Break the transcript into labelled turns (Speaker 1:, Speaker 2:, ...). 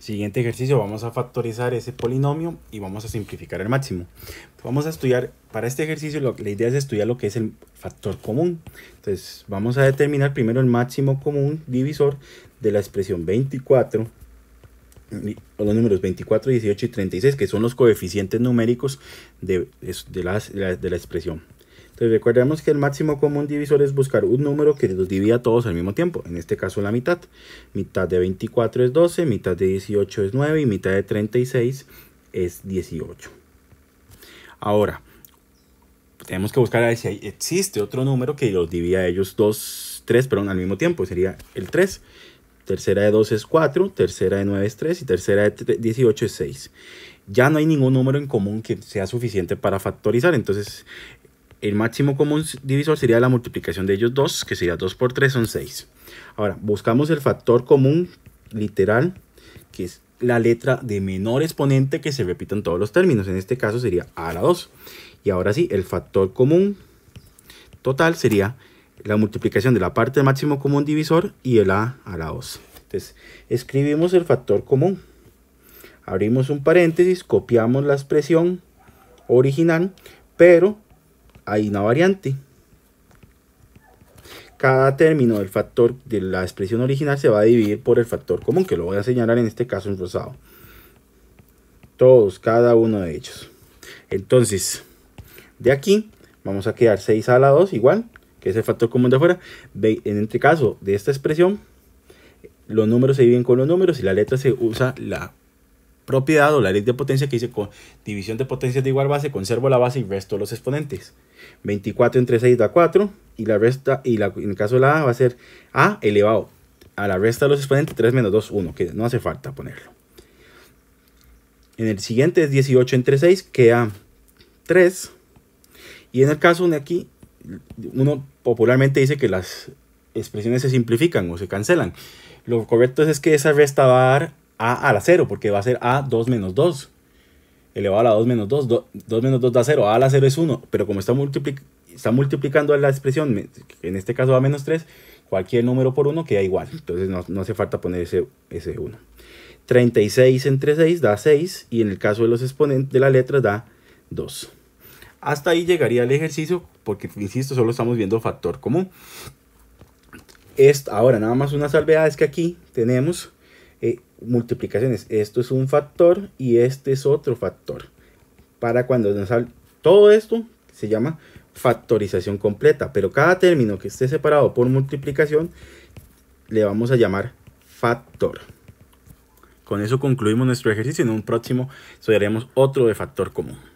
Speaker 1: Siguiente ejercicio, vamos a factorizar ese polinomio y vamos a simplificar el máximo. Vamos a estudiar, para este ejercicio la idea es estudiar lo que es el factor común. Entonces vamos a determinar primero el máximo común divisor de la expresión 24, los números 24, 18 y 36, que son los coeficientes numéricos de, de, de la expresión. Entonces recordemos que el máximo común divisor es buscar un número que los divida todos al mismo tiempo, en este caso la mitad. Mitad de 24 es 12, mitad de 18 es 9 y mitad de 36 es 18. Ahora, tenemos que buscar a ver si existe otro número que los divida a ellos dos, 3, perdón, al mismo tiempo, sería el 3. Tercera de 2 es 4, tercera de 9 es 3 y tercera de 18 es 6 ya no hay ningún número en común que sea suficiente para factorizar. Entonces, el máximo común divisor sería la multiplicación de ellos dos, que sería 2 por 3 son 6. Ahora, buscamos el factor común literal, que es la letra de menor exponente que se en todos los términos. En este caso sería a la 2. Y ahora sí, el factor común total sería la multiplicación de la parte del máximo común divisor y el a a la 2. Entonces, escribimos el factor común. Abrimos un paréntesis, copiamos la expresión original, pero hay una variante. Cada término del factor de la expresión original se va a dividir por el factor común, que lo voy a señalar en este caso en rosado. Todos, cada uno de ellos. Entonces, de aquí vamos a quedar 6 a la 2 igual, que es el factor común de afuera. En este caso de esta expresión, los números se dividen con los números y la letra se usa la propiedad o la ley de potencia que dice con división de potencias de igual base, conservo la base y resto los exponentes. 24 entre 6 da 4 y la resta, y en el caso de la A va a ser A elevado a la resta de los exponentes 3 menos 2, 1, que no hace falta ponerlo. En el siguiente es 18 entre 6, queda 3. Y en el caso de aquí, uno popularmente dice que las expresiones se simplifican o se cancelan. Lo correcto es, es que esa resta va a dar a a la 0, porque va a ser a 2 menos 2. Elevado a la 2 menos 2, 2, menos 2 da 0, a la 0 es 1, pero como está, multiplicando la expresión, en este caso a menos 3, cualquier número por 1 queda igual, entonces no, hace falta poner ese, ese 1. 36 entre 6 da 6 y en el caso de los exponentes de la letra da 2. Hasta ahí llegaría el ejercicio porque, insisto, solo estamos viendo factor común. ahora, nada más una salvedad es que aquí tenemos multiplicaciones. Esto es un factor y este es otro factor. Para cuando nos sale todo esto se llama factorización completa, pero cada término que esté separado por multiplicación le vamos a llamar factor. Con eso concluimos nuestro ejercicio. En un próximo estudiaremos otro de factor común.